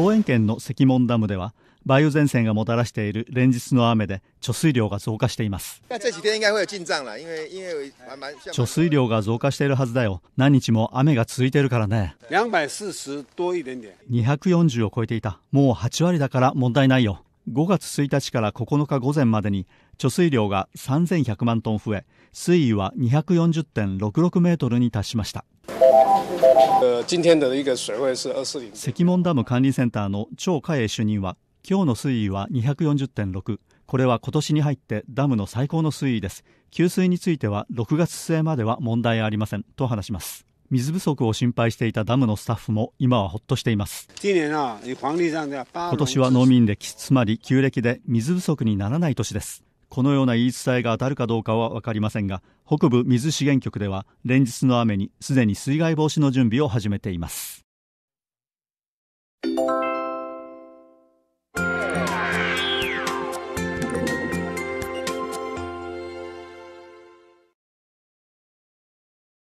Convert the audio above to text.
桃園県の石門ダムでは梅雨前線がもたらしている連日の雨で貯水量が増加しています貯水量が増加しているはずだよ何日も雨が続いているからね240を超えていたもう8割だから問題ないよ5月1日から9日午前までに貯水量が3100万トン増え水位は240.66メートルに達しました石門ダム管理センターの張嘉栄主任は今日の水位は240.6これは今年に入ってダムの最高の水位です給水については6月末までは問題ありませんと話します水不足を心配していたダムのスタッフも今はほっとしています今年は農民歴つまり旧暦で水不足にならない年ですこのような言い伝えが当たるかどうかは分かりませんが北部水資源局では連日の雨にすでに水害防止の準備を始めています